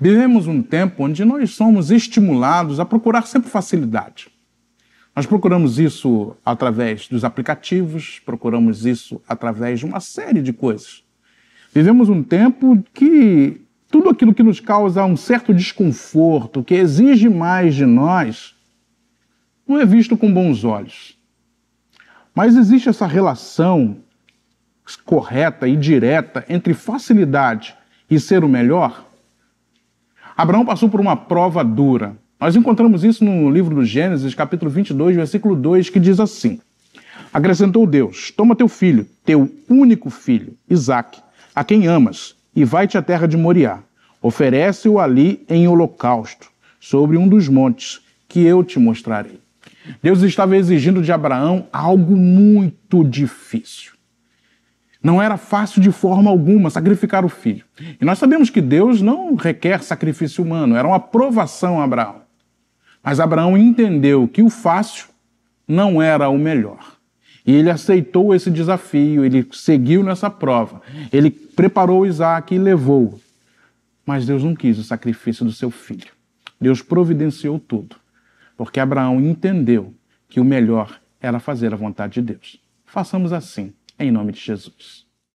Vivemos um tempo onde nós somos estimulados a procurar sempre facilidade. Nós procuramos isso através dos aplicativos, procuramos isso através de uma série de coisas. Vivemos um tempo que tudo aquilo que nos causa um certo desconforto, que exige mais de nós, não é visto com bons olhos. Mas existe essa relação correta e direta entre facilidade e ser o melhor? Abraão passou por uma prova dura. Nós encontramos isso no livro do Gênesis, capítulo 22, versículo 2, que diz assim: Acrescentou Deus: Toma teu filho, teu único filho, Isaque, a quem amas, e vai-te à terra de Moriá. Oferece-o ali em holocausto, sobre um dos montes, que eu te mostrarei. Deus estava exigindo de Abraão algo muito difícil. Não era fácil de forma alguma sacrificar o filho. E nós sabemos que Deus não requer sacrifício humano, era uma aprovação a Abraão. Mas Abraão entendeu que o fácil não era o melhor. E ele aceitou esse desafio, ele seguiu nessa prova, ele preparou Isaac e levou. Mas Deus não quis o sacrifício do seu filho. Deus providenciou tudo, porque Abraão entendeu que o melhor era fazer a vontade de Deus. Façamos assim em nome de Jesus.